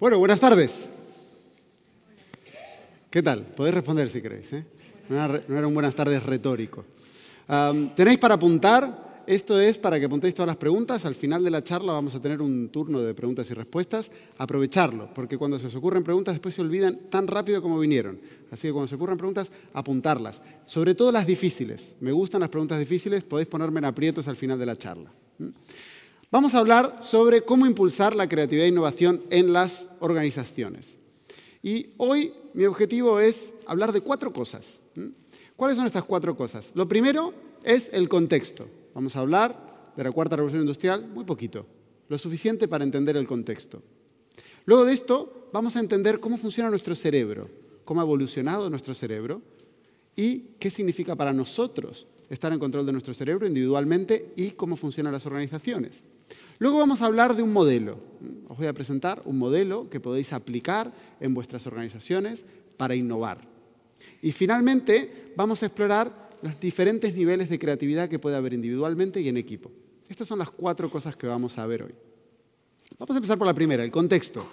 Bueno, buenas tardes. ¿Qué tal? Podéis responder si queréis. ¿eh? No, era, un buenas tardes retórico. Tenéis para apuntar. Esto es para que apuntéis todas las preguntas. Al final de la charla vamos a tener un turno de preguntas y respuestas. Aprovecharlo, porque cuando se os ocurren preguntas después se olvidan tan rápido como vinieron. Así que cuando se ocurren preguntas, apuntarlas. Sobre todo las difíciles. Me gustan las preguntas difíciles. Podéis ponerme en aprietos al final de la charla. ¿Mm? Vamos a hablar sobre cómo impulsar la creatividad e innovación en las organizaciones. Y hoy mi objetivo es hablar de cuatro cosas. ¿Cuáles son estas cuatro cosas? Lo primero es el contexto. Vamos a hablar de la cuarta revolución industrial, muy poquito, lo suficiente para entender el contexto. Luego de esto, vamos a entender cómo funciona nuestro cerebro, cómo ha evolucionado nuestro cerebro y qué significa para nosotros estar en control de nuestro cerebro individualmente y cómo funcionan las organizaciones. Luego vamos a hablar de un modelo. Os voy a presentar un modelo que podéis aplicar en vuestras organizaciones para innovar. Y finalmente vamos a explorar los diferentes niveles de creatividad que puede haber individualmente y en equipo. Estas son las cuatro cosas que vamos a ver hoy. Vamos a empezar por la primera, el contexto.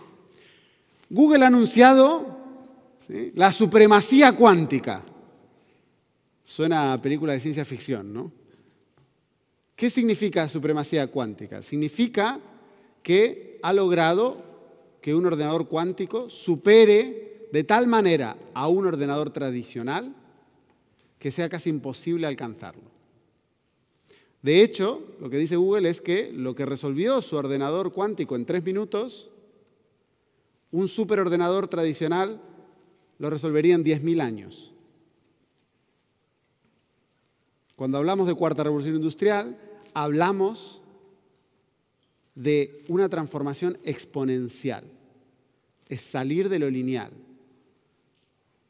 Google ha anunciado la supremacía cuántica. Suena a película de ciencia ficción, ¿no? ¿Qué significa supremacía cuántica? Significa que ha logrado que un ordenador cuántico supere de tal manera a un ordenador tradicional que sea casi imposible alcanzarlo. De hecho, lo que dice Google es que lo que resolvió su ordenador cuántico en tres minutos, un superordenador tradicional lo resolvería en 10.000 años. Cuando hablamos de cuarta revolución industrial, hablamos de una transformación exponencial, es salir de lo lineal.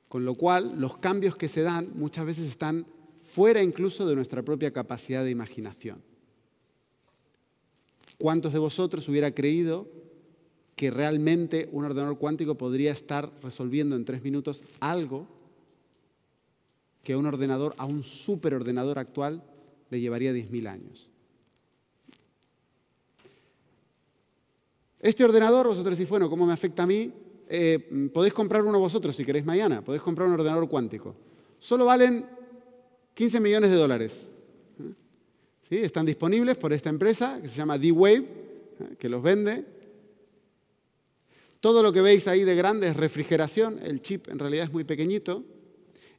Con lo cual, los cambios que se dan muchas veces están fuera incluso de nuestra propia capacidad de imaginación. ¿Cuántos de vosotros hubiera creído que realmente un ordenador cuántico podría estar resolviendo en tres minutos algo que un ordenador, a un superordenador actual, le llevaría 10.000 años? Este ordenador, vosotros decís, bueno, ¿cómo me afecta a mí? Eh, podéis comprar uno vosotros si queréis mañana, podéis comprar un ordenador cuántico. Solo valen 15 millones de dólares. ¿Sí? Están disponibles por esta empresa que se llama D-Wave, ¿eh? que los vende. Todo lo que veis ahí de grande es refrigeración, el chip en realidad es muy pequeñito.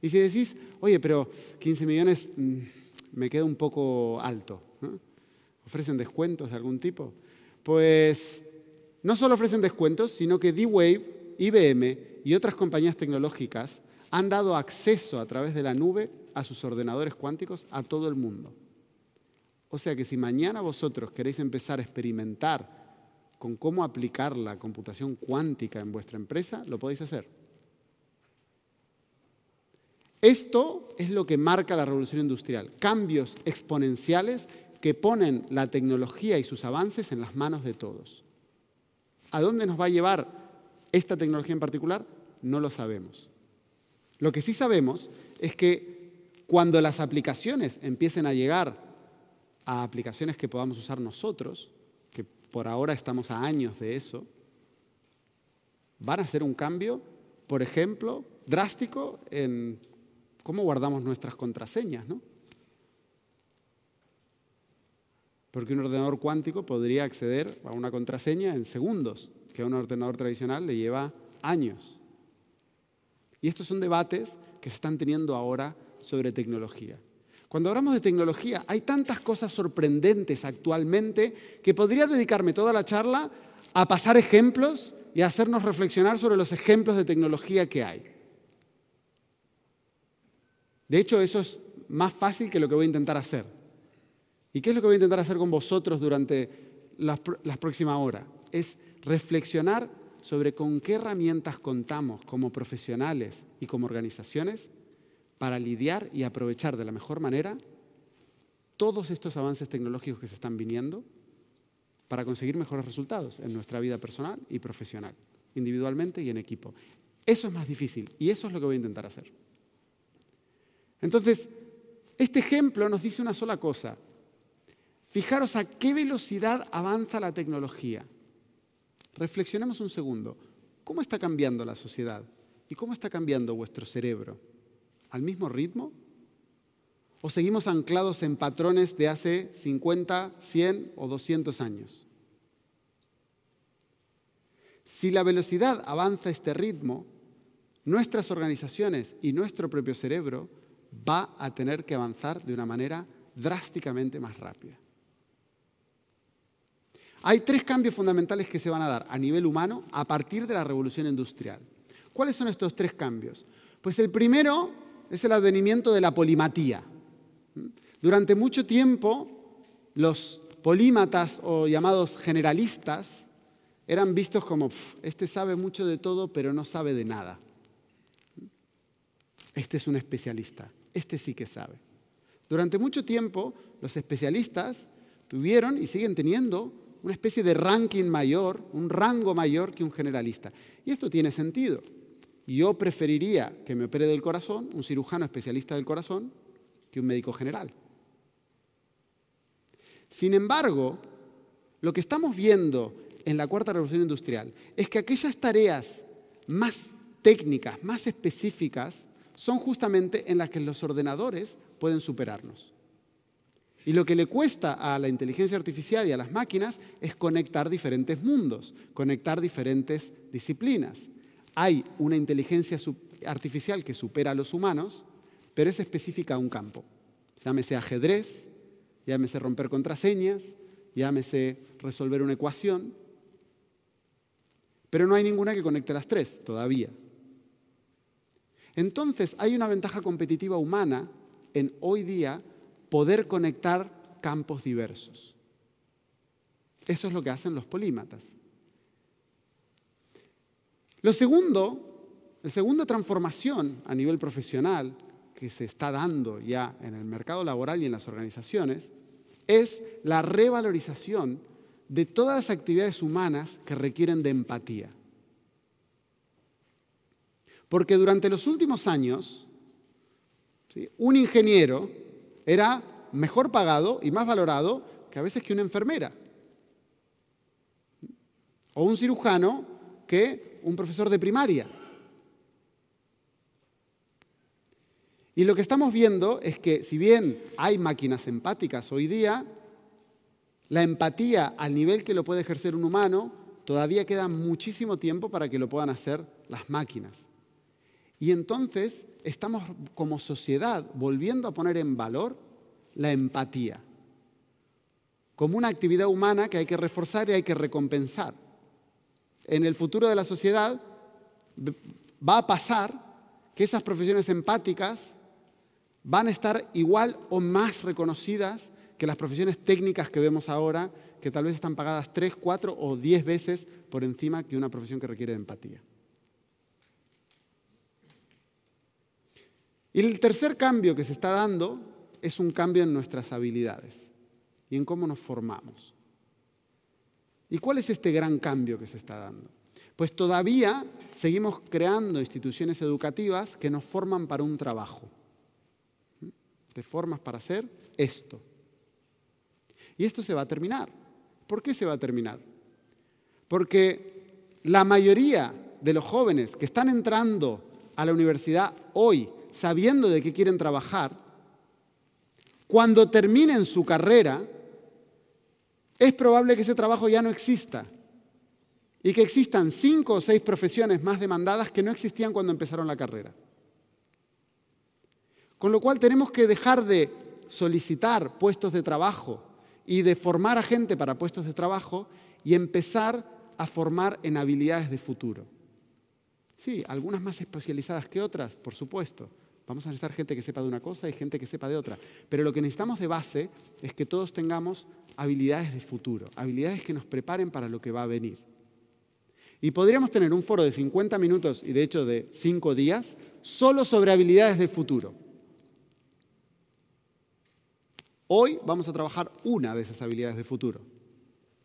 Y si decís, oye, pero 15 millones mm, me queda un poco alto, ¿ofrecen descuentos de algún tipo? Pues no solo ofrecen descuentos, sino que D-Wave, IBM y otras compañías tecnológicas han dado acceso a través de la nube a sus ordenadores cuánticos a todo el mundo. O sea que si mañana vosotros queréis empezar a experimentar con cómo aplicar la computación cuántica en vuestra empresa, lo podéis hacer. Esto es lo que marca la revolución industrial, cambios exponenciales que ponen la tecnología y sus avances en las manos de todos. ¿A dónde nos va a llevar esta tecnología en particular? No lo sabemos. Lo que sí sabemos es que cuando las aplicaciones empiecen a llegar a aplicaciones que podamos usar nosotros, que por ahora estamos a años de eso, van a hacer un cambio, por ejemplo, drástico en cómo guardamos nuestras contraseñas, ¿no? porque un ordenador cuántico podría acceder a una contraseña en segundos, que a un ordenador tradicional le lleva años. Y estos son debates que se están teniendo ahora sobre tecnología. Cuando hablamos de tecnología, hay tantas cosas sorprendentes actualmente que podría dedicarme toda la charla a pasar ejemplos y a hacernos reflexionar sobre los ejemplos de tecnología que hay. De hecho, eso es más fácil que lo que voy a intentar hacer. ¿Y qué es lo que voy a intentar hacer con vosotros durante la próxima hora? Es reflexionar sobre con qué herramientas contamos como profesionales y como organizaciones para lidiar y aprovechar de la mejor manera todos estos avances tecnológicos que se están viniendo para conseguir mejores resultados en nuestra vida personal y profesional, individualmente y en equipo. Eso es más difícil y eso es lo que voy a intentar hacer. Entonces, este ejemplo nos dice una sola cosa, Fijaros a qué velocidad avanza la tecnología. Reflexionemos un segundo. ¿Cómo está cambiando la sociedad? ¿Y cómo está cambiando vuestro cerebro? ¿Al mismo ritmo? ¿O seguimos anclados en patrones de hace 50, 100 o 200 años? Si la velocidad avanza a este ritmo, nuestras organizaciones y nuestro propio cerebro va a tener que avanzar de una manera drásticamente más rápida. Hay tres cambios fundamentales que se van a dar a nivel humano a partir de la revolución industrial. ¿Cuáles son estos tres cambios? Pues el primero es el advenimiento de la polimatía. Durante mucho tiempo, los polímatas o llamados generalistas eran vistos como, este sabe mucho de todo, pero no sabe de nada. Este es un especialista, este sí que sabe. Durante mucho tiempo, los especialistas tuvieron y siguen teniendo una especie de ranking mayor, un rango mayor que un generalista. Y esto tiene sentido. Yo preferiría que me opere del corazón un cirujano especialista del corazón que un médico general. Sin embargo, lo que estamos viendo en la cuarta revolución industrial es que aquellas tareas más técnicas, más específicas, son justamente en las que los ordenadores pueden superarnos. Y lo que le cuesta a la inteligencia artificial y a las máquinas es conectar diferentes mundos, conectar diferentes disciplinas. Hay una inteligencia artificial que supera a los humanos, pero es específica a un campo. Llámese ajedrez, llámese romper contraseñas, llámese resolver una ecuación. Pero no hay ninguna que conecte las tres todavía. Entonces hay una ventaja competitiva humana en hoy día poder conectar campos diversos. Eso es lo que hacen los polímatas. Lo segundo, la segunda transformación a nivel profesional que se está dando ya en el mercado laboral y en las organizaciones es la revalorización de todas las actividades humanas que requieren de empatía. Porque durante los últimos años, un ingeniero era mejor pagado y más valorado que a veces que una enfermera. O un cirujano que un profesor de primaria. Y lo que estamos viendo es que si bien hay máquinas empáticas hoy día, la empatía al nivel que lo puede ejercer un humano, todavía queda muchísimo tiempo para que lo puedan hacer las máquinas. Y entonces estamos como sociedad volviendo a poner en valor la empatía, como una actividad humana que hay que reforzar y hay que recompensar. En el futuro de la sociedad va a pasar que esas profesiones empáticas van a estar igual o más reconocidas que las profesiones técnicas que vemos ahora, que tal vez están pagadas tres, cuatro o diez veces por encima que una profesión que requiere de empatía. Y el tercer cambio que se está dando es un cambio en nuestras habilidades y en cómo nos formamos. ¿Y cuál es este gran cambio que se está dando? Pues todavía seguimos creando instituciones educativas que nos forman para un trabajo. ¿Mm? Te formas para hacer esto. Y esto se va a terminar. ¿Por qué se va a terminar? Porque la mayoría de los jóvenes que están entrando a la universidad hoy sabiendo de qué quieren trabajar, cuando terminen su carrera, es probable que ese trabajo ya no exista y que existan cinco o seis profesiones más demandadas que no existían cuando empezaron la carrera. Con lo cual tenemos que dejar de solicitar puestos de trabajo y de formar a gente para puestos de trabajo y empezar a formar en habilidades de futuro. Sí, algunas más especializadas que otras, por supuesto, Vamos a necesitar gente que sepa de una cosa y gente que sepa de otra. Pero lo que necesitamos de base es que todos tengamos habilidades de futuro, habilidades que nos preparen para lo que va a venir. Y podríamos tener un foro de 50 minutos y de hecho de 5 días solo sobre habilidades de futuro. Hoy vamos a trabajar una de esas habilidades de futuro.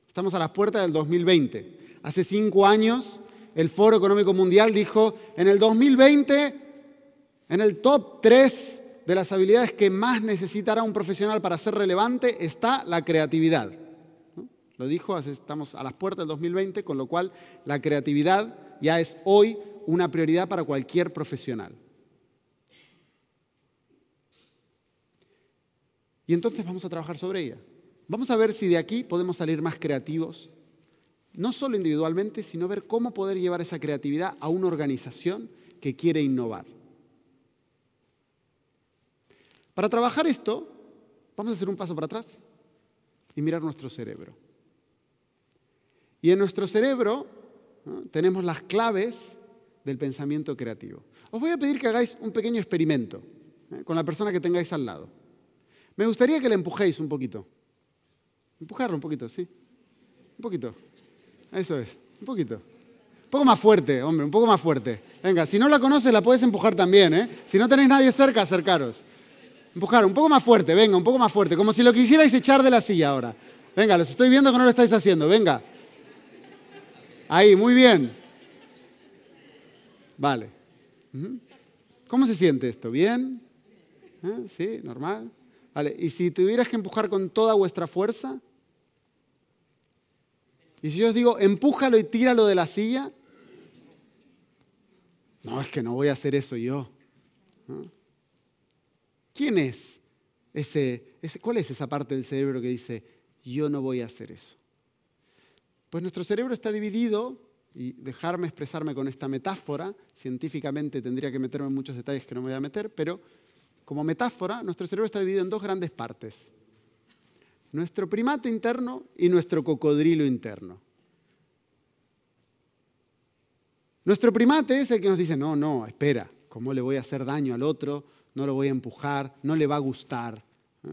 Estamos a la puerta del 2020. Hace 5 años el Foro Económico Mundial dijo, en el 2020 en el top 3 de las habilidades que más necesitará un profesional para ser relevante está la creatividad. Lo dijo, estamos a las puertas del 2020, con lo cual la creatividad ya es hoy una prioridad para cualquier profesional. Y entonces vamos a trabajar sobre ella. Vamos a ver si de aquí podemos salir más creativos, no solo individualmente, sino ver cómo poder llevar esa creatividad a una organización que quiere innovar. Para trabajar esto, vamos a hacer un paso para atrás y mirar nuestro cerebro. Y en nuestro cerebro tenemos las claves del pensamiento creativo. Os voy a pedir que hagáis un pequeño experimento ¿eh? con la persona que tengáis al lado. Me gustaría que la empujéis un poquito. Empujarlo un poquito, sí. Un poquito. Eso es, un poquito. Un poco más fuerte, hombre, un poco más fuerte. Venga, si no la conoces, la puedes empujar también, ¿eh? Si no tenéis nadie cerca, acercaros. Empujar, un poco más fuerte, venga, un poco más fuerte, como si lo quisierais echar de la silla ahora. Venga, los estoy viendo que no lo estáis haciendo, venga. Ahí, muy bien. Vale. ¿Cómo se siente esto? ¿Bien? ¿Eh? ¿Sí? ¿Normal? Vale, ¿y si tuvieras que empujar con toda vuestra fuerza? Y si yo os digo, empújalo y tíralo de la silla, no, es que no voy a hacer eso yo. ¿Eh? ¿Quién es ese, cuál es esa parte del cerebro que dice, yo no voy a hacer eso? Pues nuestro cerebro está dividido, y dejarme expresarme con esta metáfora, científicamente tendría que meterme en muchos detalles que no voy a meter, pero como metáfora, nuestro cerebro está dividido en dos grandes partes. Nuestro primate interno y nuestro cocodrilo interno. Nuestro primate es el que nos dice, no, no, espera, ¿cómo le voy a hacer daño al otro? no lo voy a empujar, no le va a gustar. ¿eh?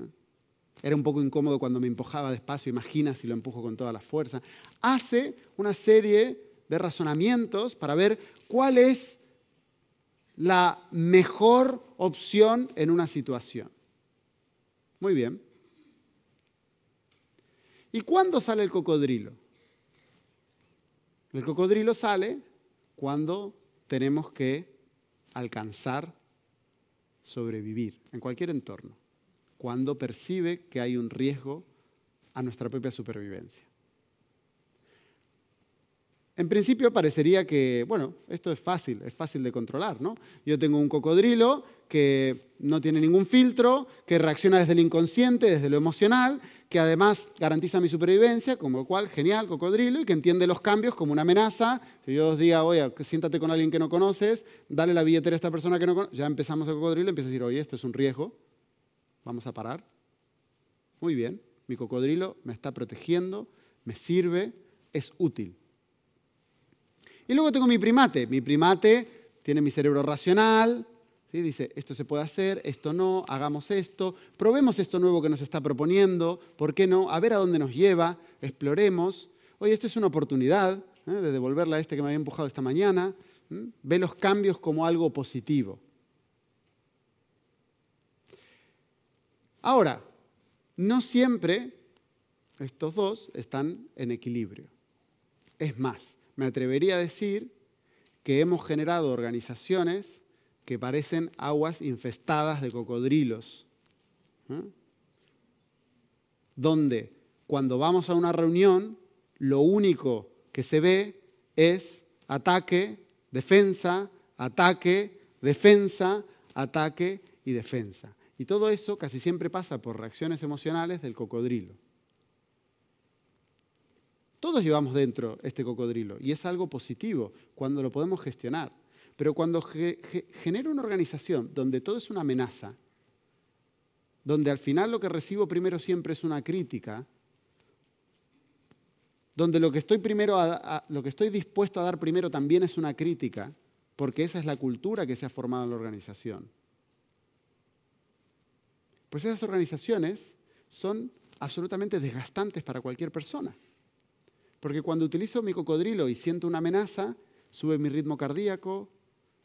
Era un poco incómodo cuando me empujaba despacio, imagina si lo empujo con toda la fuerza. Hace una serie de razonamientos para ver cuál es la mejor opción en una situación. Muy bien. ¿Y cuándo sale el cocodrilo? El cocodrilo sale cuando tenemos que alcanzar sobrevivir en cualquier entorno, cuando percibe que hay un riesgo a nuestra propia supervivencia. En principio parecería que, bueno, esto es fácil, es fácil de controlar, ¿no? Yo tengo un cocodrilo que no tiene ningún filtro, que reacciona desde el inconsciente, desde lo emocional, que además garantiza mi supervivencia, como lo cual, genial, cocodrilo, y que entiende los cambios como una amenaza. Si yo os diga, oye, siéntate con alguien que no conoces, dale la billetera a esta persona que no conoces, ya empezamos el cocodrilo, empieza a decir, oye, esto es un riesgo, vamos a parar. Muy bien, mi cocodrilo me está protegiendo, me sirve, es útil. Y luego tengo mi primate. Mi primate tiene mi cerebro racional, ¿sí? dice, esto se puede hacer, esto no, hagamos esto, probemos esto nuevo que nos está proponiendo, ¿por qué no? A ver a dónde nos lleva, exploremos. Oye, esto es una oportunidad ¿eh? de devolverla a este que me había empujado esta mañana. Ve los cambios como algo positivo. Ahora, no siempre estos dos están en equilibrio. Es más, me atrevería a decir que hemos generado organizaciones que parecen aguas infestadas de cocodrilos. ¿eh? Donde cuando vamos a una reunión, lo único que se ve es ataque, defensa, ataque, defensa, ataque y defensa. Y todo eso casi siempre pasa por reacciones emocionales del cocodrilo. Todos llevamos dentro este cocodrilo y es algo positivo cuando lo podemos gestionar. Pero cuando genero una organización donde todo es una amenaza, donde al final lo que recibo primero siempre es una crítica, donde lo que estoy, primero lo que estoy dispuesto a dar primero también es una crítica, porque esa es la cultura que se ha formado en la organización. Pues esas organizaciones son absolutamente desgastantes para cualquier persona. Porque cuando utilizo mi cocodrilo y siento una amenaza, sube mi ritmo cardíaco,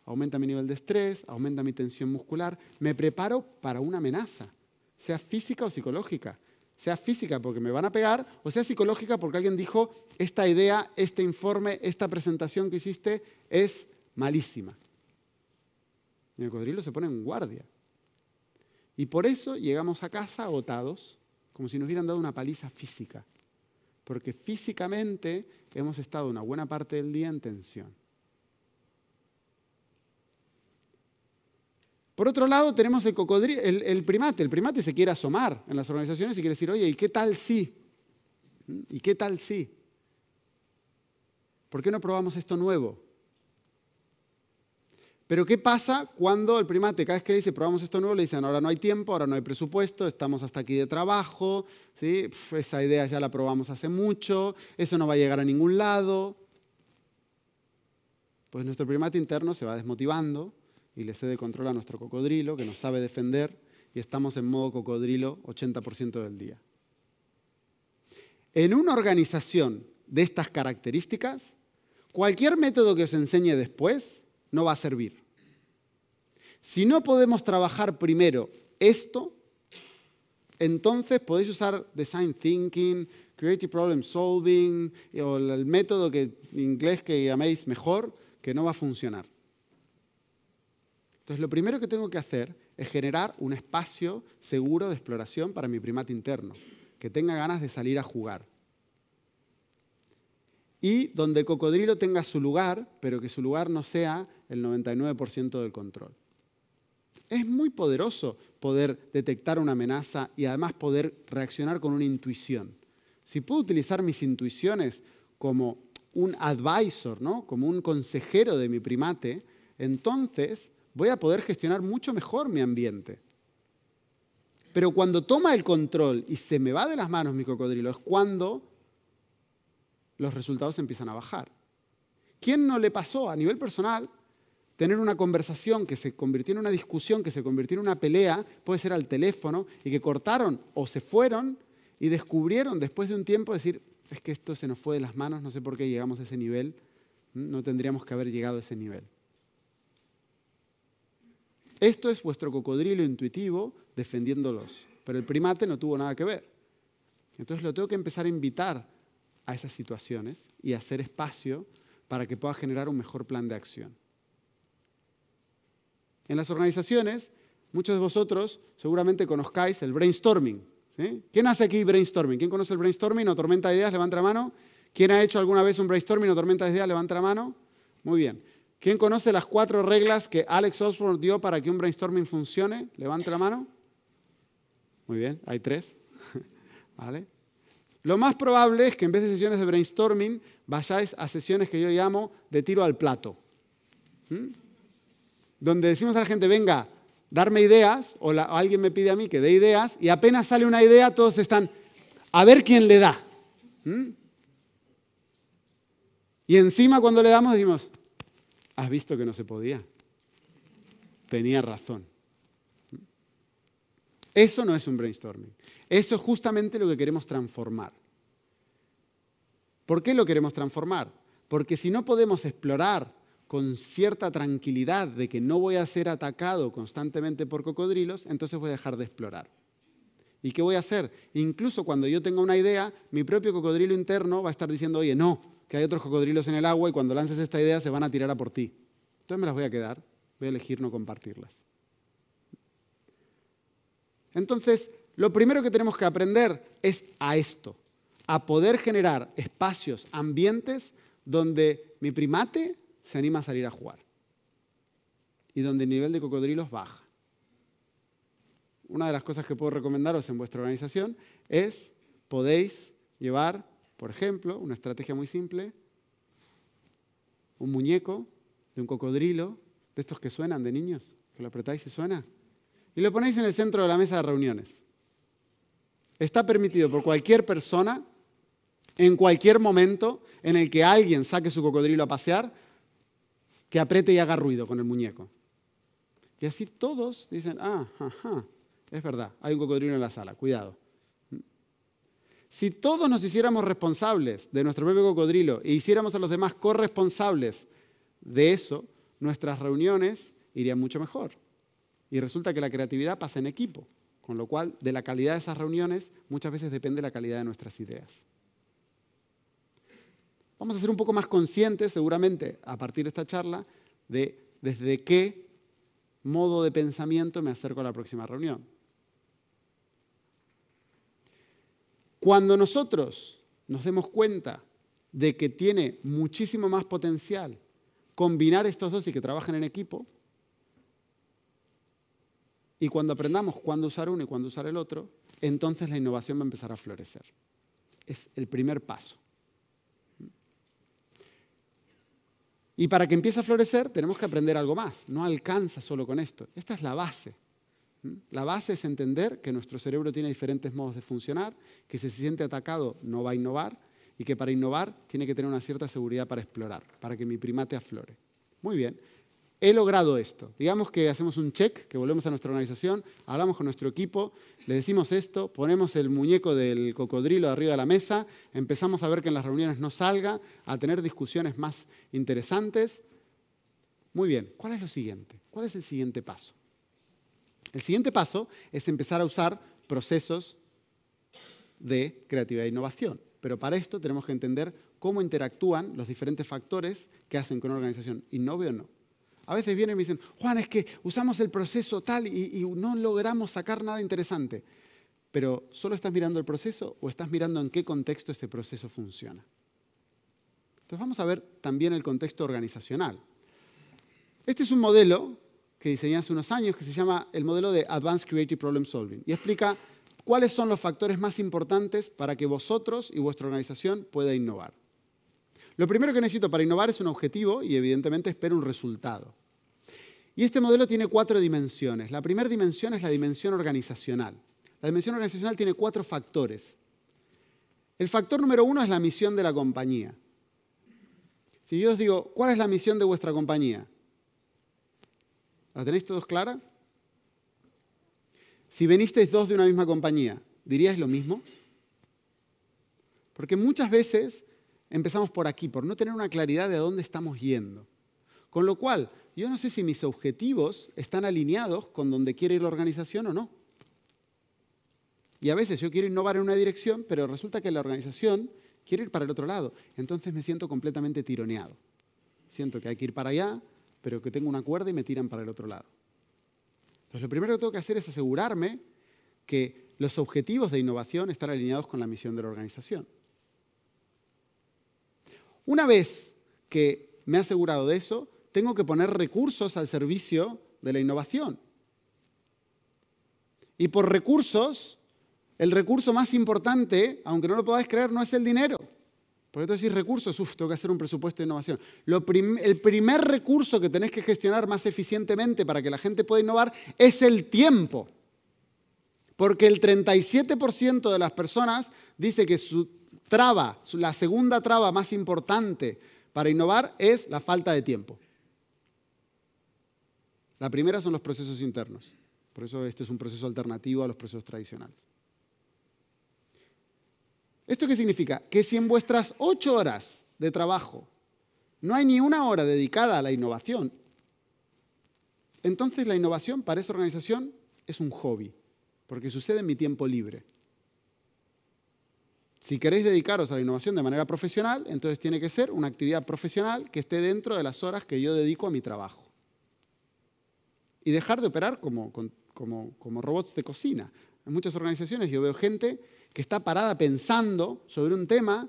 aumenta mi nivel de estrés, aumenta mi tensión muscular, me preparo para una amenaza, sea física o psicológica, sea física porque me van a pegar o sea psicológica porque alguien dijo, esta idea, este informe, esta presentación que hiciste es malísima. Mi el cocodrilo se pone en guardia. Y por eso llegamos a casa agotados, como si nos hubieran dado una paliza física porque físicamente hemos estado una buena parte del día en tensión. Por otro lado, tenemos el, cocodrilo, el, primate. El primate se quiere asomar en las organizaciones y quiere decir, oye, ¿y qué tal si? ¿Mm? ¿Y qué tal si? ¿Por qué no probamos esto nuevo? Pero ¿qué pasa cuando el primate, cada vez que dice probamos esto nuevo, le dicen ahora no hay tiempo, ahora no hay presupuesto, estamos hasta aquí de trabajo, ¿sí? esa idea ya la probamos hace mucho, eso no va a llegar a ningún lado? Pues nuestro primate interno se va desmotivando y le cede control a nuestro cocodrilo que nos sabe defender y estamos en modo cocodrilo 80% del día. En una organización de estas características, cualquier método que os enseñe después, no va a servir. Si no podemos trabajar primero esto, entonces podéis usar design thinking, creative problem solving eh, o el método inglés que llaméis mejor, que no va a funcionar. Entonces, lo primero que tengo que hacer es generar un espacio seguro de exploración para mi primate interno, que tenga ganas de salir a jugar y donde el cocodrilo tenga su lugar, pero que su lugar no sea el 99% del control. Es muy poderoso poder detectar una amenaza y además poder reaccionar con una intuición. Si puedo utilizar mis intuiciones como un advisor, ¿no? como un consejero de mi primate, entonces voy a poder gestionar mucho mejor mi ambiente. Pero cuando toma el control y se me va de las manos mi cocodrilo, es cuando los resultados empiezan a bajar. ¿Quién no le pasó a nivel personal tener una conversación que se convirtió en una discusión, que se convirtió en una pelea, puede ser al teléfono, y que cortaron o se fueron y descubrieron después de un tiempo decir, es que esto se nos fue de las manos, no sé por qué llegamos a ese nivel, no tendríamos que haber llegado a ese nivel. Esto es vuestro cocodrilo intuitivo defendiéndolos, pero el primate no tuvo nada que ver. Entonces lo tengo que empezar a invitar a esas situaciones y hacer espacio para que pueda generar un mejor plan de acción. En las organizaciones, muchos de vosotros seguramente conozcáis el brainstorming. ¿Quién hace aquí brainstorming? ¿Quién conoce el brainstorming o tormenta de ideas? Levanta la mano. ¿Quién ha hecho alguna vez un brainstorming o tormenta de ideas? Levanta la mano. Muy bien. ¿Quién conoce las cuatro reglas que Alex Osborne dio para que un brainstorming funcione? Levanta la mano. Muy bien, hay tres. ¿Vale? Lo más probable es que en vez de sesiones de brainstorming, vayáis a sesiones que yo llamo de tiro al plato. ¿Mm? Donde decimos a la gente, venga, darme ideas, o, alguien me pide a mí que dé ideas, y apenas sale una idea, todos están, a ver quién le da. ¿Mm? Y encima cuando le damos decimos, has visto que no se podía. Tenía razón. ¿Mm? Eso no es un brainstorming. Eso es justamente lo que queremos transformar. ¿Por qué lo queremos transformar? Porque si no podemos explorar con cierta tranquilidad de que no voy a ser atacado constantemente por cocodrilos, entonces voy a dejar de explorar. ¿Y qué voy a hacer? Incluso cuando yo tenga una idea, mi propio cocodrilo interno va a estar diciendo, oye, no, que hay otros cocodrilos en el agua y cuando lances esta idea se van a tirar a por ti. Entonces me las voy a quedar, voy a elegir no compartirlas. Entonces, lo primero que tenemos que aprender es a esto, a poder generar espacios, ambientes donde mi primate se anima a salir a jugar y donde el nivel de cocodrilos baja. Una de las cosas que puedo recomendaros en vuestra organización es podéis llevar, por ejemplo, una estrategia muy simple, un muñeco de un cocodrilo, de estos que suenan de niños, que lo apretáis y suena, y lo ponéis en el centro de la mesa de reuniones está permitido por cualquier persona, en cualquier momento en el que alguien saque su cocodrilo a pasear, que apriete y haga ruido con el muñeco. Y así todos dicen, ah, es verdad, hay un cocodrilo en la sala, cuidado. Si todos nos hiciéramos responsables de nuestro propio cocodrilo e hiciéramos a los demás corresponsables de eso, nuestras reuniones irían mucho mejor. Y resulta que la creatividad pasa en equipo. Con lo cual, de la calidad de esas reuniones muchas veces depende la calidad de nuestras ideas. Vamos a ser un poco más conscientes, seguramente, a partir de esta charla, de desde qué modo de pensamiento me acerco a la próxima reunión. Cuando nosotros nos demos cuenta de que tiene muchísimo más potencial combinar estos dos y que trabajen en equipo, y cuando aprendamos cuándo usar uno y cuándo usar el otro, entonces la innovación va a empezar a florecer. Es el primer paso. Y para que empiece a florecer tenemos que aprender algo más. No alcanza solo con esto. Esta es la base. La base es entender que nuestro cerebro tiene diferentes modos de funcionar, que si se siente atacado no va a innovar y que para innovar tiene que tener una cierta seguridad para explorar, para que mi primate aflore. Muy bien, he logrado esto. Digamos que hacemos un check, que volvemos a nuestra organización, hablamos con nuestro equipo, le decimos esto, ponemos el muñeco del cocodrilo arriba de la mesa, empezamos a ver que en las reuniones no salga, a tener discusiones más interesantes. Muy bien, ¿cuál es lo siguiente? ¿Cuál es el siguiente paso? El siguiente paso es empezar a usar procesos de creatividad e innovación. Pero para esto tenemos que entender cómo interactúan los diferentes factores que hacen que una organización innove o no. A veces vienen y me dicen, Juan, es que usamos el proceso tal y, no logramos sacar nada interesante. Pero ¿solo estás mirando el proceso o estás mirando en qué contexto este proceso funciona? Entonces vamos a ver también el contexto organizacional. Este es un modelo que diseñé hace unos años que se llama el modelo de Advanced Creative Problem Solving y explica cuáles son los factores más importantes para que vosotros y vuestra organización pueda innovar. Lo primero que necesito para innovar es un objetivo y evidentemente espero un resultado. Y este modelo tiene cuatro dimensiones. La primera dimensión es la dimensión organizacional. La dimensión organizacional tiene cuatro factores. El factor número uno es la misión de la compañía. Si yo os digo, ¿cuál es la misión de vuestra compañía? ¿La tenéis todos clara? Si venisteis dos de una misma compañía, ¿diríais lo mismo? Porque muchas veces empezamos por aquí, por no tener una claridad de a dónde estamos yendo. Con lo cual, yo no sé si mis objetivos están alineados con donde quiere ir la organización o no. Y a veces yo quiero innovar en una dirección, pero resulta que la organización quiere ir para el otro lado. Entonces me siento completamente tironeado. Siento que hay que ir para allá, pero que tengo una cuerda y me tiran para el otro lado. Entonces lo primero que tengo que hacer es asegurarme que los objetivos de innovación están alineados con la misión de la organización. Una vez que me he asegurado de eso, tengo que poner recursos al servicio de la innovación. Y por recursos, el recurso más importante, aunque no lo podáis creer, no es el dinero. Por eso decís recursos, uff, tengo que hacer un presupuesto de innovación. el primer recurso que tenés que gestionar más eficientemente para que la gente pueda innovar es el tiempo. Porque el 37% de las personas dice que su traba, la segunda traba más importante para innovar es la falta de tiempo. La primera son los procesos internos. Por eso este es un proceso alternativo a los procesos tradicionales. ¿Esto qué significa? Que si en vuestras ocho horas de trabajo no hay ni una hora dedicada a la innovación, entonces la innovación para esa organización es un hobby, porque sucede en mi tiempo libre. Si queréis dedicaros a la innovación de manera profesional, entonces tiene que ser una actividad profesional que esté dentro de las horas que yo dedico a mi trabajo. Y dejar de operar como, robots de cocina. En muchas organizaciones yo veo gente que está parada pensando sobre un tema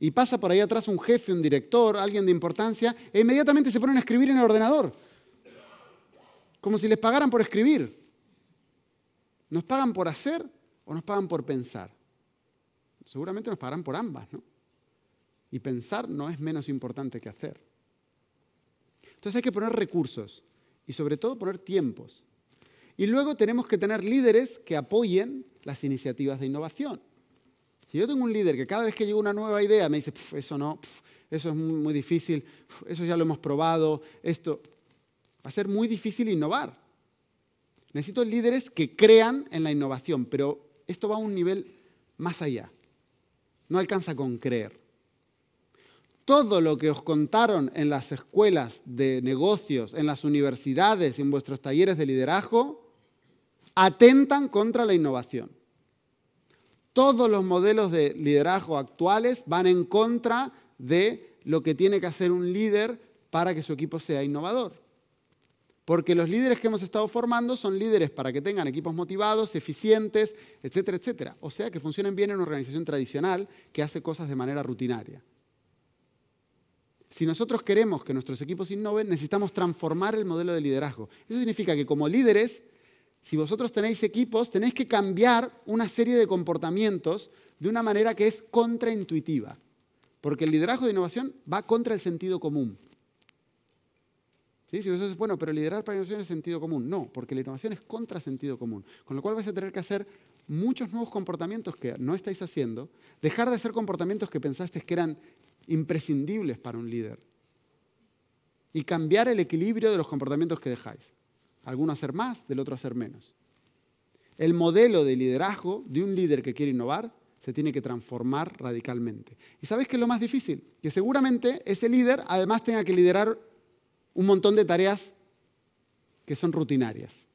y pasa por ahí atrás un jefe, un director, alguien de importancia, e inmediatamente se ponen a escribir en el ordenador. Como si les pagaran por escribir. ¿Nos pagan por hacer o nos pagan por pensar? Seguramente nos pagarán por ambas, ¿no? Y pensar no es menos importante que hacer. Entonces hay que poner recursos y sobre todo poner tiempos. Y luego tenemos que tener líderes que apoyen las iniciativas de innovación. Si yo tengo un líder que cada vez que llega una nueva idea me dice, eso no, eso es muy, difícil, eso ya lo hemos probado, esto, va a ser muy difícil innovar. Necesito líderes que crean en la innovación, pero esto va a un nivel más allá. No alcanza con creer. Todo lo que os contaron en las escuelas de negocios, en las universidades, en vuestros talleres de liderazgo, atentan contra la innovación. Todos los modelos de liderazgo actuales van en contra de lo que tiene que hacer un líder para que su equipo sea innovador. Porque los líderes que hemos estado formando son líderes para que tengan equipos motivados, eficientes, etcétera, etcétera. O sea, que funcionen bien en una organización tradicional que hace cosas de manera rutinaria. Si nosotros queremos que nuestros equipos innoven, necesitamos transformar el modelo de liderazgo. Eso significa que como líderes, si vosotros tenéis equipos, tenéis que cambiar una serie de comportamientos de una manera que es contraintuitiva. Porque el liderazgo de innovación va contra el sentido común. ¿Sí? Si vos bueno, pero liderar para innovación es sentido común. No, porque la innovación es contra sentido común. Con lo cual vais a tener que hacer muchos nuevos comportamientos que no estáis haciendo, dejar de hacer comportamientos que pensasteis que eran imprescindibles para un líder y cambiar el equilibrio de los comportamientos que dejáis. Alguno hacer más, del otro hacer menos. El modelo de liderazgo de un líder que quiere innovar se tiene que transformar radicalmente. ¿Y sabéis qué es lo más difícil? Que seguramente ese líder además tenga que liderar un montón de tareas que son rutinarias.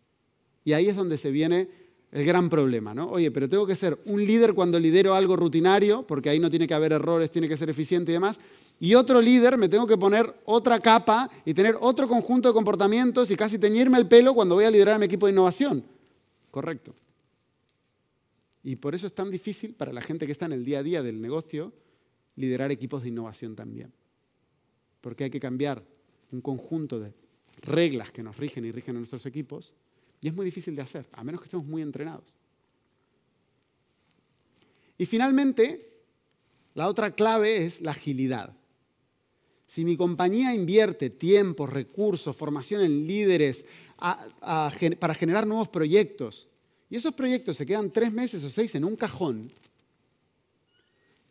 Y ahí es donde se viene el gran problema, ¿no? Oye, pero tengo que ser un líder cuando lidero algo rutinario, porque ahí no tiene que haber errores, tiene que ser eficiente y demás. Y otro líder, me tengo que poner otra capa y tener otro conjunto de comportamientos y casi teñirme el pelo cuando voy a liderar a mi equipo de innovación. Correcto. Y por eso es tan difícil para la gente que está en el día a día del negocio liderar equipos de innovación también. Porque hay que cambiar un conjunto de reglas que nos rigen y rigen a nuestros equipos, y es muy difícil de hacer, a menos que estemos muy entrenados. Y finalmente, la otra clave es la agilidad. Si mi compañía invierte tiempo, recursos, formación en líderes para generar nuevos proyectos, y esos proyectos se quedan tres meses o seis en un cajón,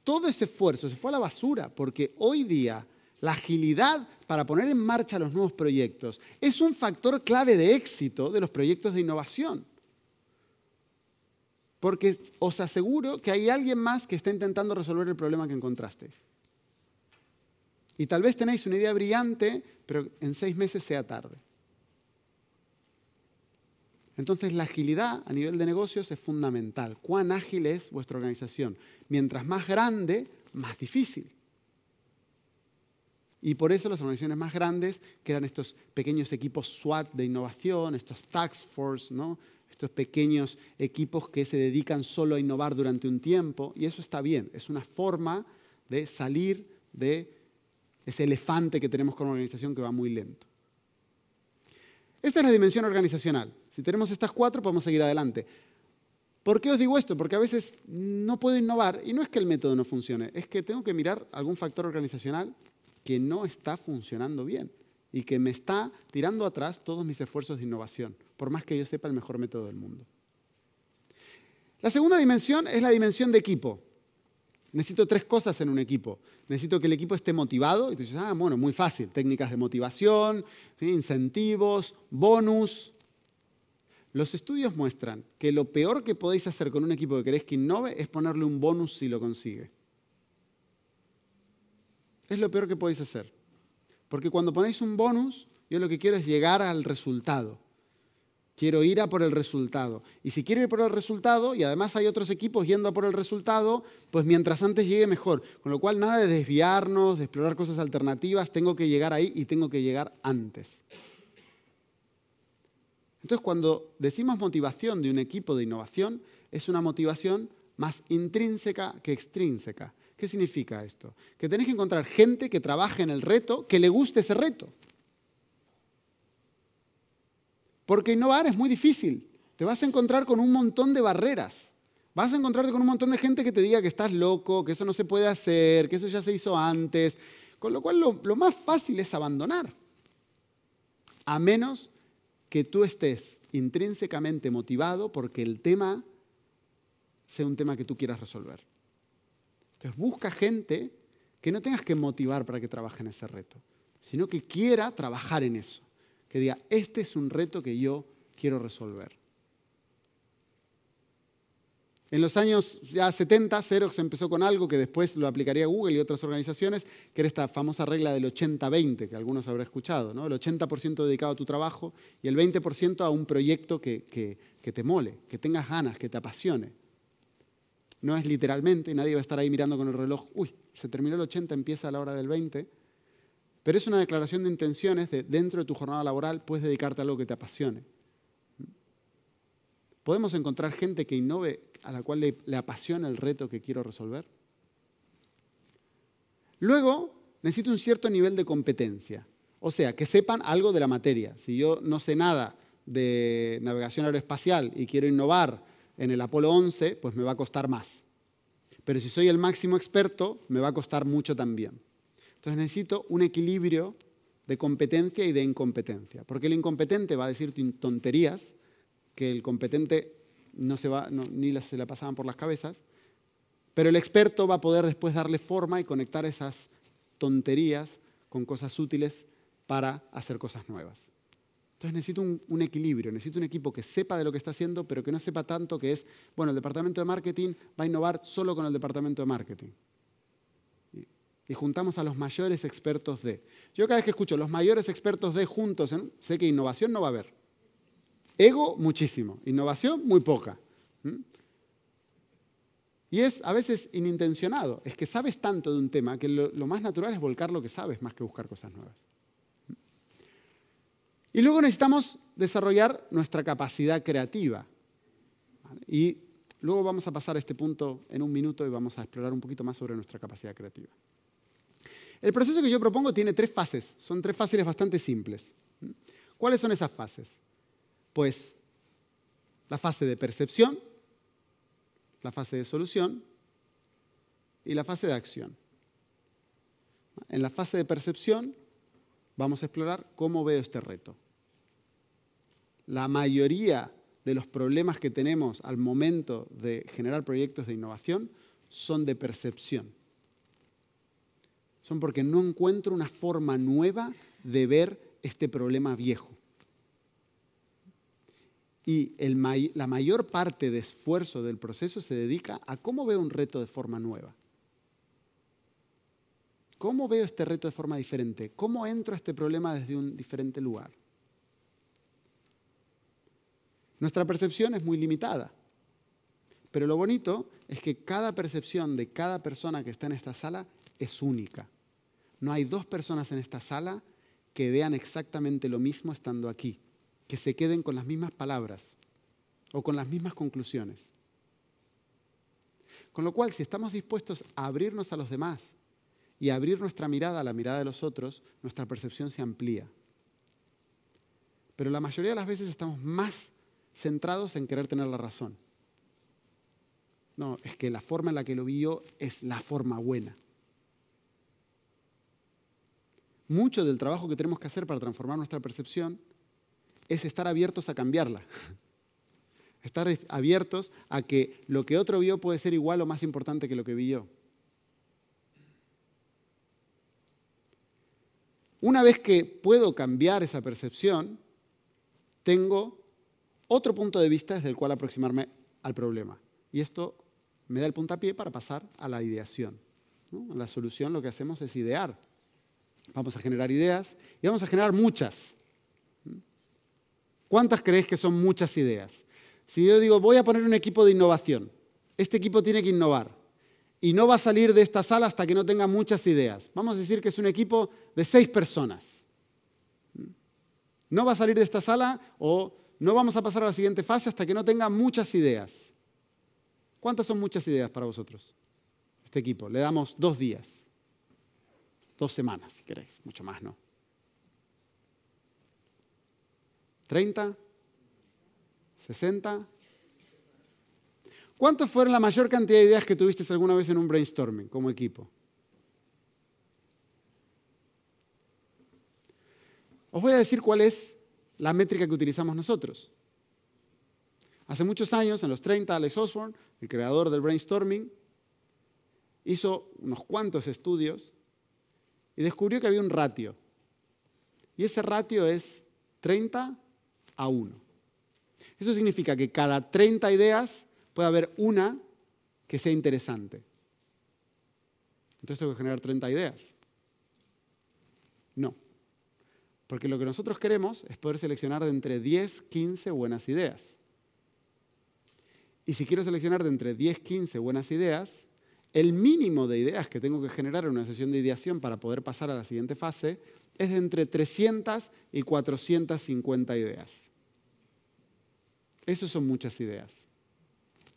todo ese esfuerzo se fue a la basura, porque hoy día la agilidad para poner en marcha los nuevos proyectos es un factor clave de éxito de los proyectos de innovación. Porque os aseguro que hay alguien más que está intentando resolver el problema que encontrasteis. Y tal vez tenéis una idea brillante, pero en seis meses sea tarde. Entonces la agilidad a nivel de negocios es fundamental. ¿Cuán ágil es vuestra organización? Mientras más grande, más difícil. Y por eso las organizaciones más grandes crean estos pequeños equipos SWAT de innovación, estos tax force, estos pequeños equipos que se dedican solo a innovar durante un tiempo. Y eso está bien, es una forma de salir de ese elefante que tenemos con una organización que va muy lento. Esta es la dimensión organizacional. Si tenemos estas cuatro, podemos seguir adelante. ¿Por qué os digo esto? Porque a veces no puedo innovar y no es que el método no funcione, es que tengo que mirar algún factor organizacional que no está funcionando bien y que me está tirando atrás todos mis esfuerzos de innovación, por más que yo sepa el mejor método del mundo. La segunda dimensión es la dimensión de equipo. Necesito tres cosas en un equipo. Necesito que el equipo esté motivado. Y tú dices, ah, bueno, muy fácil. Técnicas de motivación, incentivos, bonus. Los estudios muestran que lo peor que podéis hacer con un equipo que queréis que innove es ponerle un bonus si lo consigue. Es lo peor que podéis hacer. Porque cuando ponéis un bonus, yo lo que quiero es llegar al resultado. Quiero ir a por el resultado. Y si quiero ir por el resultado, y además hay otros equipos yendo a por el resultado, pues mientras antes llegue mejor. Con lo cual, nada de desviarnos, de explorar cosas alternativas, tengo que llegar ahí y tengo que llegar antes. Entonces, cuando decimos motivación de un equipo de innovación, es una motivación más intrínseca que extrínseca. ¿Qué significa esto? Que tenés que encontrar gente que trabaje en el reto, que le guste ese reto. Porque innovar es muy difícil. Te vas a encontrar con un montón de barreras. Vas a encontrarte con un montón de gente que te diga que estás loco, que eso no se puede hacer, que eso ya se hizo antes. Con lo cual lo, lo más fácil es abandonar. A menos que tú estés intrínsecamente motivado porque el tema sea un tema que tú quieras resolver. Entonces busca gente que no tengas que motivar para que trabaje en ese reto, sino que quiera trabajar en eso, que diga, este es un reto que yo quiero resolver. En los años ya 70, Xerox empezó con algo que después lo aplicaría Google y otras organizaciones, que era esta famosa regla del 80-20, que algunos habrán escuchado, ¿no? el 80% dedicado a tu trabajo y el 20% a un proyecto que, que, que te mole, que tengas ganas, que te apasione no es literalmente, nadie va a estar ahí mirando con el reloj, uy, se terminó el 80, empieza a la hora del 20, pero es una declaración de intenciones de dentro de tu jornada laboral puedes dedicarte a algo que te apasione. ¿Podemos encontrar gente que innove, a la cual le, le apasiona el reto que quiero resolver? Luego, necesito un cierto nivel de competencia, o sea, que sepan algo de la materia. Si yo no sé nada de navegación aeroespacial y quiero innovar en el Apolo 11, pues me va a costar más. Pero si soy el máximo experto, me va a costar mucho también. Entonces necesito un equilibrio de competencia y de incompetencia, porque el incompetente va a decir tonterías que el competente no se va, ni se la pasaban por las cabezas, pero el experto va a poder después darle forma y conectar esas tonterías con cosas útiles para hacer cosas nuevas. Entonces necesito un, equilibrio, necesito un equipo que sepa de lo que está haciendo, pero que no sepa tanto que es, bueno, el departamento de marketing va a innovar solo con el departamento de marketing. Y, juntamos a los mayores expertos de. Yo cada vez que escucho los mayores expertos de juntos, sé que innovación no va a haber. Ego, muchísimo. Innovación, muy poca. ¿Mm? Y es a veces inintencionado. Es que sabes tanto de un tema que lo más natural es volcar lo que sabes más que buscar cosas nuevas. Y luego necesitamos desarrollar nuestra capacidad creativa. Y luego vamos a pasar a este punto en un minuto y vamos a explorar un poquito más sobre nuestra capacidad creativa. El proceso que yo propongo tiene tres fases. Son tres fases bastante simples. ¿Cuáles son esas fases? Pues la fase de percepción, la fase de solución y la fase de acción. En la fase de percepción Vamos a explorar cómo veo este reto. La mayoría de los problemas que tenemos al momento de generar proyectos de innovación son de percepción. Son porque no encuentro una forma nueva de ver este problema viejo. Y la mayor parte de esfuerzo del proceso se dedica a cómo veo un reto de forma nueva. ¿Cómo veo este reto de forma diferente? ¿Cómo entro a este problema desde un diferente lugar? Nuestra percepción es muy limitada, pero lo bonito es que cada percepción de cada persona que está en esta sala es única. No hay dos personas en esta sala que vean exactamente lo mismo estando aquí, que se queden con las mismas palabras o con las mismas conclusiones. Con lo cual, si estamos dispuestos a abrirnos a los demás, y abrir nuestra mirada a la mirada de los otros, nuestra percepción se amplía. Pero la mayoría de las veces estamos más centrados en querer tener la razón. No, es que la forma en la que lo yo es la forma buena. Mucho del trabajo que tenemos que hacer para transformar nuestra percepción es estar abiertos a cambiarla. Estar abiertos a que lo que otro vio puede ser igual o más importante que lo que vi yo. Una vez que puedo cambiar esa percepción, tengo otro punto de vista desde el cual aproximarme al problema. Y esto me da el puntapié para pasar a la ideación. ¿No? La solución lo que hacemos es idear. Vamos a generar ideas y vamos a generar muchas. ¿Cuántas crees que son muchas ideas? Si yo digo, voy a poner un equipo de innovación, este equipo tiene que innovar y no va a salir de esta sala hasta que no tenga muchas ideas. Vamos a decir que es un equipo de seis personas. No va a salir de esta sala o no vamos a pasar a la siguiente fase hasta que no tenga muchas ideas. ¿Cuántas son muchas ideas para vosotros? Este equipo. Le damos dos días, dos semanas, si queréis, mucho más, ¿no? ¿30? ¿60? ¿Cuántas fueron la mayor cantidad de ideas que tuviste alguna vez en un brainstorming como equipo? Os voy a decir cuál es la métrica que utilizamos nosotros. Hace muchos años, en los 30, Alex Osborne, el creador del brainstorming, hizo unos cuantos estudios y descubrió que había un ratio. Y ese ratio es 30 a 1. Eso significa que cada 30 ideas puede haber una que sea interesante. Entonces tengo que generar 30 ideas. No. Porque lo que nosotros queremos es poder seleccionar de entre 10, 15 buenas ideas. Y si quiero seleccionar de entre 10, 15 buenas ideas, el mínimo de ideas que tengo que generar en una sesión de ideación para poder pasar a la siguiente fase es de entre 300 y 450 ideas. Esas son muchas ideas.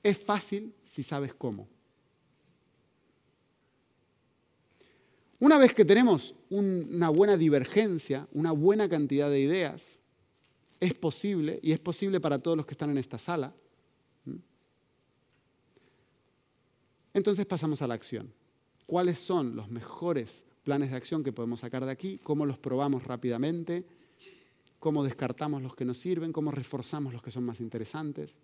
Es fácil si sabes cómo. Una vez que tenemos una buena divergencia, una buena cantidad de ideas, es posible, y es posible para todos los que están en esta sala, entonces pasamos a la acción. ¿Cuáles son los mejores planes de acción que podemos sacar de aquí? ¿Cómo los probamos rápidamente? ¿Cómo descartamos los que nos sirven? ¿Cómo reforzamos los que son más interesantes?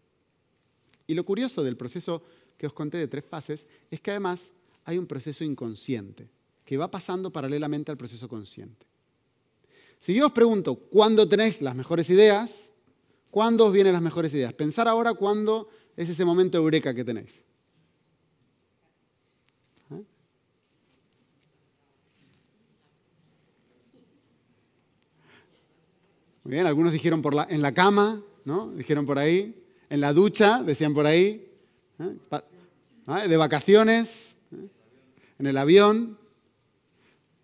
Y lo curioso del proceso que os conté de tres fases es que además hay un proceso inconsciente que va pasando paralelamente al proceso consciente. Si yo os pregunto, ¿cuándo tenéis las mejores ideas? ¿Cuándo os vienen las mejores ideas? Pensar ahora cuándo es ese momento eureka que tenéis. ¿Eh? Muy bien, algunos dijeron en la cama, ¿no? Dijeron por ahí en la ducha, decían por ahí, ¿eh? ¿eh? de vacaciones, ¿eh? en el avión,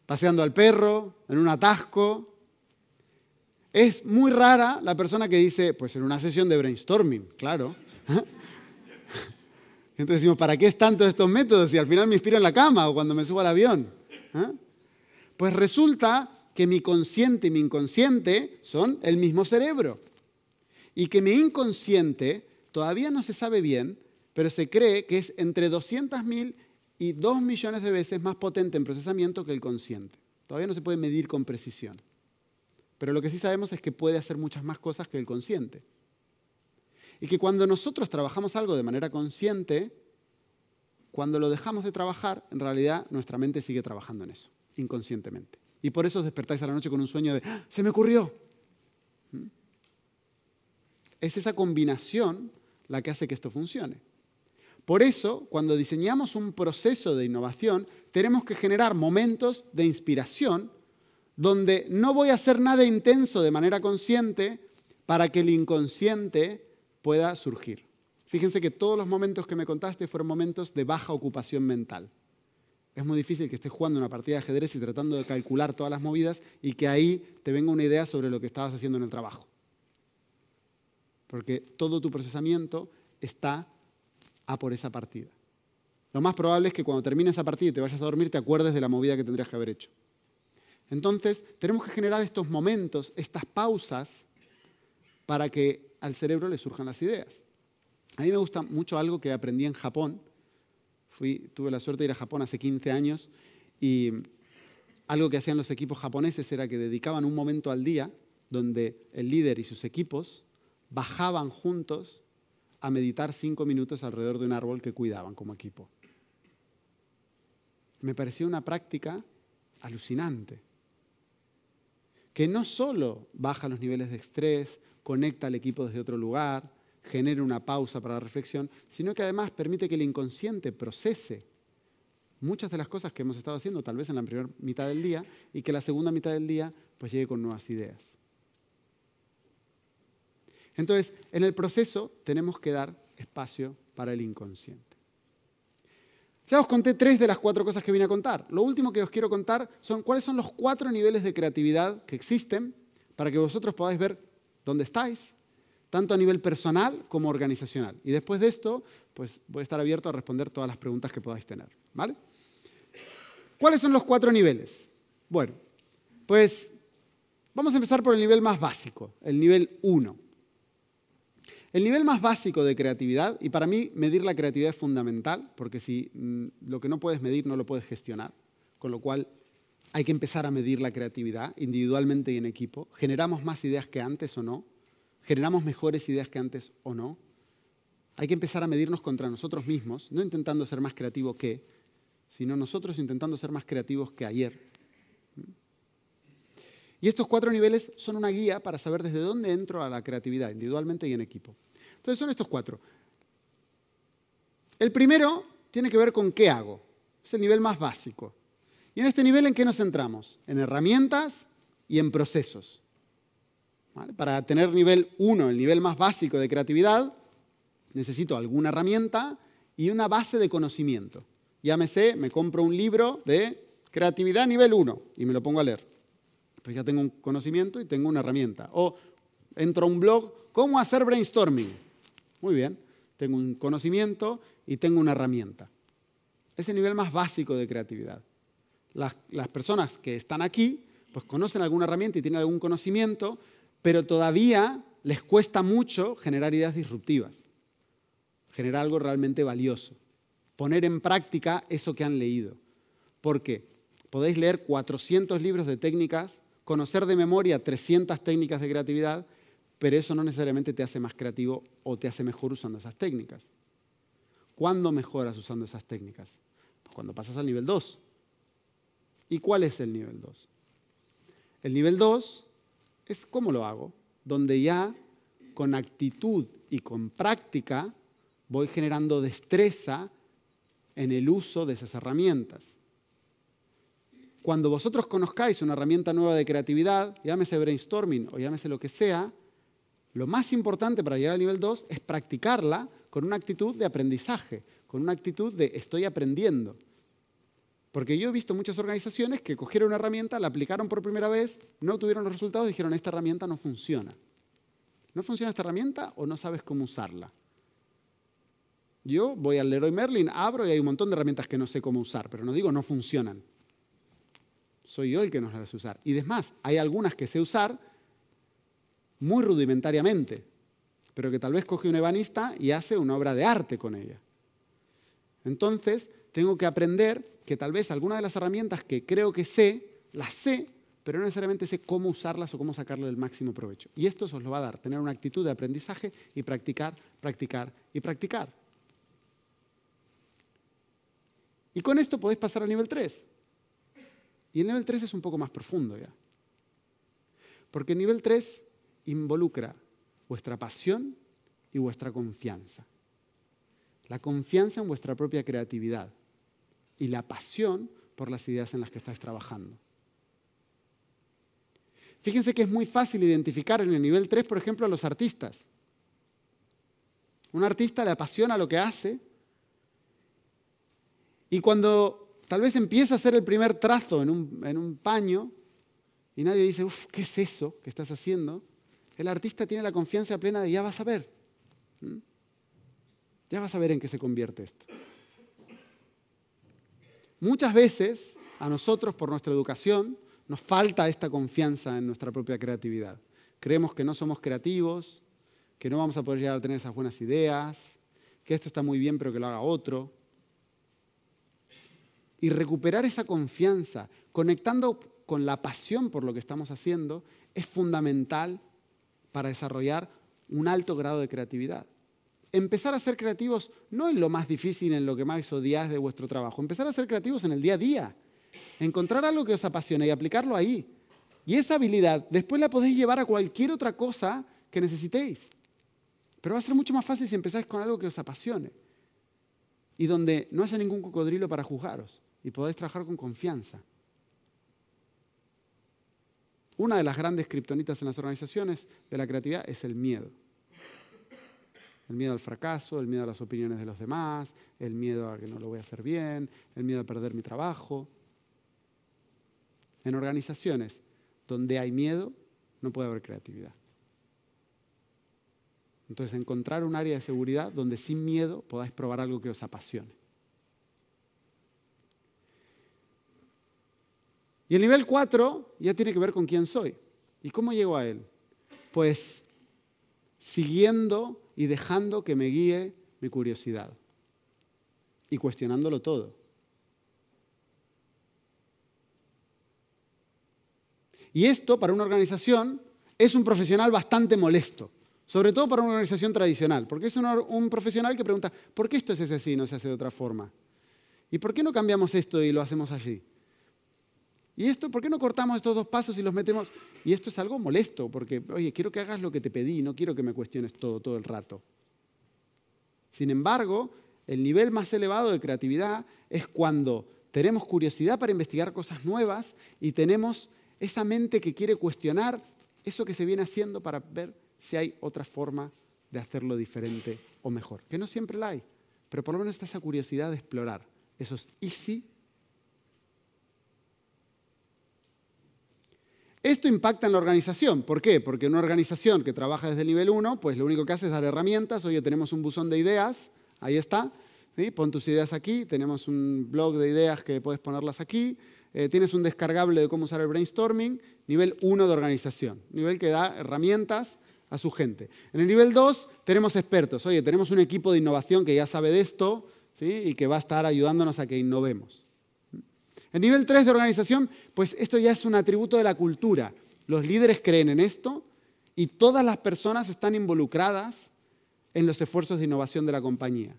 paseando al perro, en un atasco. Es muy rara la persona que dice, pues en una sesión de brainstorming, claro. Entonces decimos, ¿para qué es tanto estos métodos si al final me inspiro en la cama o cuando me subo al avión? Pues resulta que mi consciente y mi inconsciente son el mismo cerebro y que mi inconsciente todavía no se sabe bien, pero se cree que es entre 200.000 y 2 millones de veces más potente en procesamiento que el consciente. Todavía no se puede medir con precisión. Pero lo que sí sabemos es que puede hacer muchas más cosas que el consciente. Y que cuando nosotros trabajamos algo de manera consciente, cuando lo dejamos de trabajar, en realidad nuestra mente sigue trabajando en eso, inconscientemente. Y por eso os despertáis a la noche con un sueño de, ¡Ah! se me ocurrió, es esa combinación la que hace que esto funcione. Por eso, cuando diseñamos un proceso de innovación, tenemos que generar momentos de inspiración donde no voy a hacer nada intenso de manera consciente para que el inconsciente pueda surgir. Fíjense que todos los momentos que me contaste fueron momentos de baja ocupación mental. Es muy difícil que estés jugando una partida de ajedrez y tratando de calcular todas las movidas y que ahí te venga una idea sobre lo que estabas haciendo en el trabajo porque todo tu procesamiento está a por esa partida. Lo más probable es que cuando termine esa partida y te vayas a dormir te acuerdes de la movida que tendrías que haber hecho. Entonces, tenemos que generar estos momentos, estas pausas, para que al cerebro le surjan las ideas. A mí me gusta mucho algo que aprendí en Japón. Fui, tuve la suerte de ir a Japón hace 15 años y algo que hacían los equipos japoneses era que dedicaban un momento al día donde el líder y sus equipos bajaban juntos a meditar cinco minutos alrededor de un árbol que cuidaban como equipo. Me pareció una práctica alucinante, que no solo baja los niveles de estrés, conecta al equipo desde otro lugar, genera una pausa para la reflexión, sino que además permite que el inconsciente procese muchas de las cosas que hemos estado haciendo, tal vez en la primera mitad del día, y que la segunda mitad del día pues llegue con nuevas ideas. Entonces, en el proceso tenemos que dar espacio para el inconsciente. Ya os conté tres de las cuatro cosas que vine a contar. Lo último que os quiero contar son cuáles son los cuatro niveles de creatividad que existen para que vosotros podáis ver dónde estáis, tanto a nivel personal como organizacional. Y después de esto, pues voy a estar abierto a responder todas las preguntas que podáis tener. ¿Cuáles son los cuatro niveles? Bueno, pues vamos a empezar por el nivel más básico, el nivel 1. El nivel más básico de creatividad, y para mí medir la creatividad es fundamental, porque si mm, lo que no puedes medir no lo puedes gestionar, con lo cual hay que empezar a medir la creatividad individualmente y en equipo. ¿Generamos más ideas que antes o no? ¿Generamos mejores ideas que antes o no? Hay que empezar a medirnos contra nosotros mismos, no intentando ser más creativos que, sino nosotros intentando ser más creativos que ayer y estos cuatro niveles son una guía para saber desde dónde entro a la creatividad, individualmente y en equipo. Entonces son estos cuatro. El primero tiene que ver con qué hago. Es el nivel más básico. Y en este nivel, ¿en qué nos centramos? En herramientas y en procesos. Para tener nivel 1, el nivel más básico de creatividad, necesito alguna herramienta y una base de conocimiento. Llámese, me compro un libro de creatividad nivel 1 y me lo pongo a leer. Pues ya tengo un conocimiento y tengo una herramienta. O entro a un blog, ¿cómo hacer brainstorming? Muy bien, tengo un conocimiento y tengo una herramienta. Es el nivel más básico de creatividad. Las, las personas que están aquí, pues conocen alguna herramienta y tienen algún conocimiento, pero todavía les cuesta mucho generar ideas disruptivas, generar algo realmente valioso, poner en práctica eso que han leído. Porque podéis leer 400 libros de técnicas conocer de memoria 300 técnicas de creatividad, pero eso no necesariamente te hace más creativo o te hace mejor usando esas técnicas. ¿Cuándo mejoras usando esas técnicas? Pues cuando pasas al nivel 2. ¿Y cuál es el nivel 2? El nivel 2 es cómo lo hago, donde ya con actitud y con práctica voy generando destreza en el uso de esas herramientas cuando vosotros conozcáis una herramienta nueva de creatividad, llámese brainstorming o llámese lo que sea, lo más importante para llegar al nivel 2 es practicarla con una actitud de aprendizaje, con una actitud de estoy aprendiendo. Porque yo he visto muchas organizaciones que cogieron una herramienta, la aplicaron por primera vez, no tuvieron los resultados y dijeron, esta herramienta no funciona. ¿No funciona esta herramienta o no sabes cómo usarla? Yo voy al Leroy Merlin, abro y hay un montón de herramientas que no sé cómo usar, pero no digo no funcionan soy yo el que nos las usar. Y es hay algunas que sé usar muy rudimentariamente, pero que tal vez coge un ebanista y hace una obra de arte con ella. Entonces, tengo que aprender que tal vez algunas de las herramientas que creo que sé, las sé, pero no necesariamente sé cómo usarlas o cómo sacarle el máximo provecho. Y esto os lo va a dar, tener una actitud de aprendizaje y practicar, practicar y practicar. Y con esto podéis pasar al nivel 3, y el nivel 3 es un poco más profundo ya. Porque el nivel 3 involucra vuestra pasión y vuestra confianza. La confianza en vuestra propia creatividad y la pasión por las ideas en las que estáis trabajando. Fíjense que es muy fácil identificar en el nivel 3, por ejemplo, a los artistas. Un artista le apasiona lo que hace y cuando Tal vez empieza a hacer el primer trazo en un, paño y nadie dice, uff, ¿qué es eso que estás haciendo? El artista tiene la confianza plena de ya vas a ver. Ya vas a ver en qué se convierte esto. Muchas veces a nosotros, por nuestra educación, nos falta esta confianza en nuestra propia creatividad. Creemos que no somos creativos, que no vamos a poder llegar a tener esas buenas ideas, que esto está muy bien pero que lo haga otro, y recuperar esa confianza, conectando con la pasión por lo que estamos haciendo, es fundamental para desarrollar un alto grado de creatividad. Empezar a ser creativos no es lo más difícil, en lo que más odias de vuestro trabajo. Empezar a ser creativos en el día a día. Encontrar algo que os apasione y aplicarlo ahí. Y esa habilidad después la podéis llevar a cualquier otra cosa que necesitéis. Pero va a ser mucho más fácil si empezáis con algo que os apasione y donde no haya ningún cocodrilo para juzgaros y podáis trabajar con confianza. Una de las grandes criptonitas en las organizaciones de la creatividad es el miedo. El miedo al fracaso, el miedo a las opiniones de los demás, el miedo a que no lo voy a hacer bien, el miedo a perder mi trabajo. En organizaciones donde hay miedo, no puede haber creatividad. Entonces, encontrar un área de seguridad donde sin miedo podáis probar algo que os apasione. Y el nivel 4 ya tiene que ver con quién soy. ¿Y cómo llego a él? Pues siguiendo y dejando que me guíe mi curiosidad y cuestionándolo todo. Y esto para una organización es un profesional bastante molesto, sobre todo para una organización tradicional, porque es un, profesional que pregunta, ¿por qué esto es así y no se hace de otra forma? ¿Y por qué no cambiamos esto y lo hacemos allí? ¿Y esto? ¿Por qué no cortamos estos dos pasos y los metemos? Y esto es algo molesto, porque, oye, quiero que hagas lo que te pedí, no quiero que me cuestiones todo, todo el rato. Sin embargo, el nivel más elevado de creatividad es cuando tenemos curiosidad para investigar cosas nuevas y tenemos esa mente que quiere cuestionar eso que se viene haciendo para ver si hay otra forma de hacerlo diferente o mejor. Que no siempre la hay, pero por lo menos está esa curiosidad de explorar esos easy Esto impacta en la organización. ¿Por qué? Porque una organización que trabaja desde el nivel 1, pues lo único que hace es dar herramientas. Oye, tenemos un buzón de ideas, ahí está. Pon tus ideas aquí. Tenemos un blog de ideas que puedes ponerlas aquí. Eh, tienes un descargable de cómo usar el brainstorming. Nivel 1 de organización. Nivel que da herramientas a su gente. En el nivel 2 tenemos expertos. Oye, tenemos un equipo de innovación que ya sabe de esto y que va a estar ayudándonos a que innovemos. El nivel 3 de organización, pues esto ya es un atributo de la cultura. Los líderes creen en esto y todas las personas están involucradas en los esfuerzos de innovación de la compañía.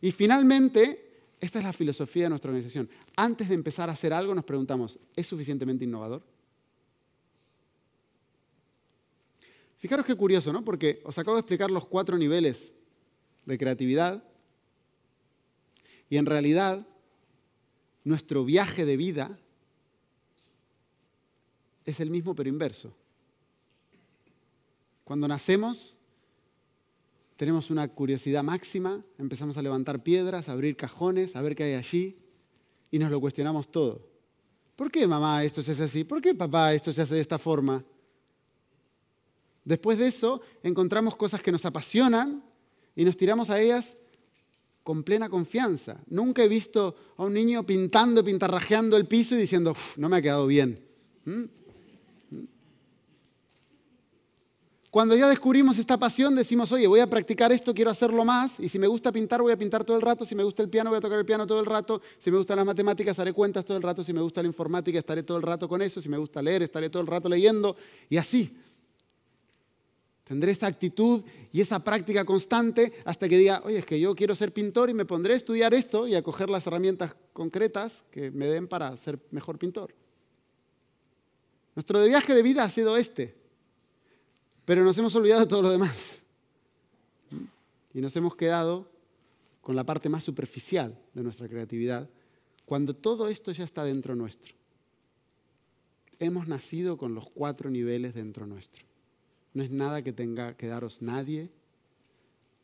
Y finalmente, esta es la filosofía de nuestra organización. Antes de empezar a hacer algo nos preguntamos, ¿es suficientemente innovador? Fijaros qué curioso, ¿no? Porque os acabo de explicar los cuatro niveles de creatividad y en realidad nuestro viaje de vida es el mismo pero inverso. Cuando nacemos, tenemos una curiosidad máxima, empezamos a levantar piedras, a abrir cajones, a ver qué hay allí, y nos lo cuestionamos todo. ¿Por qué mamá esto se hace así? ¿Por qué papá esto se hace de esta forma? Después de eso, encontramos cosas que nos apasionan y nos tiramos a ellas con plena confianza. Nunca he visto a un niño pintando, y pintarrajeando el piso y diciendo, no me ha quedado bien. ¿Mm? ¿Mm? Cuando ya descubrimos esta pasión, decimos, oye, voy a practicar esto, quiero hacerlo más, y si me gusta pintar, voy a pintar todo el rato, si me gusta el piano, voy a tocar el piano todo el rato, si me gustan las matemáticas, haré cuentas todo el rato, si me gusta la informática, estaré todo el rato con eso, si me gusta leer, estaré todo el rato leyendo, y así. Tendré esa actitud y esa práctica constante hasta que diga, oye, es que yo quiero ser pintor y me pondré a estudiar esto y a coger las herramientas concretas que me den para ser mejor pintor. Nuestro viaje de vida ha sido este, pero nos hemos olvidado de todo lo demás. Y nos hemos quedado con la parte más superficial de nuestra creatividad, cuando todo esto ya está dentro nuestro. Hemos nacido con los cuatro niveles dentro nuestro. No es nada que tenga que daros nadie.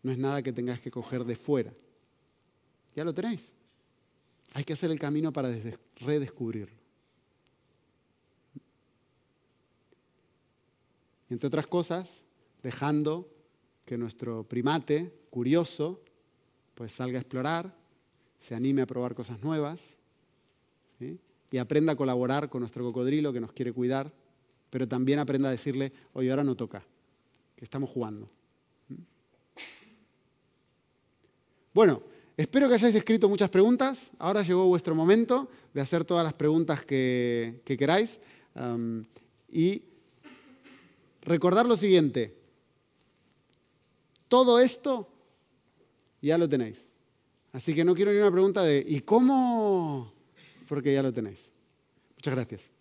No es nada que tengáis que coger de fuera. Ya lo tenéis. Hay que hacer el camino para redescubrirlo. Y entre otras cosas, dejando que nuestro primate curioso pues salga a explorar, se anime a probar cosas nuevas y aprenda a colaborar con nuestro cocodrilo que nos quiere cuidar pero también aprenda a decirle, oye, ahora no toca, que estamos jugando. ¿Mm? Bueno, espero que hayáis escrito muchas preguntas. Ahora llegó vuestro momento de hacer todas las preguntas que, queráis. Um, y recordar lo siguiente. Todo esto ya lo tenéis. Así que no quiero ni una pregunta de ¿y cómo? Porque ya lo tenéis. Muchas gracias.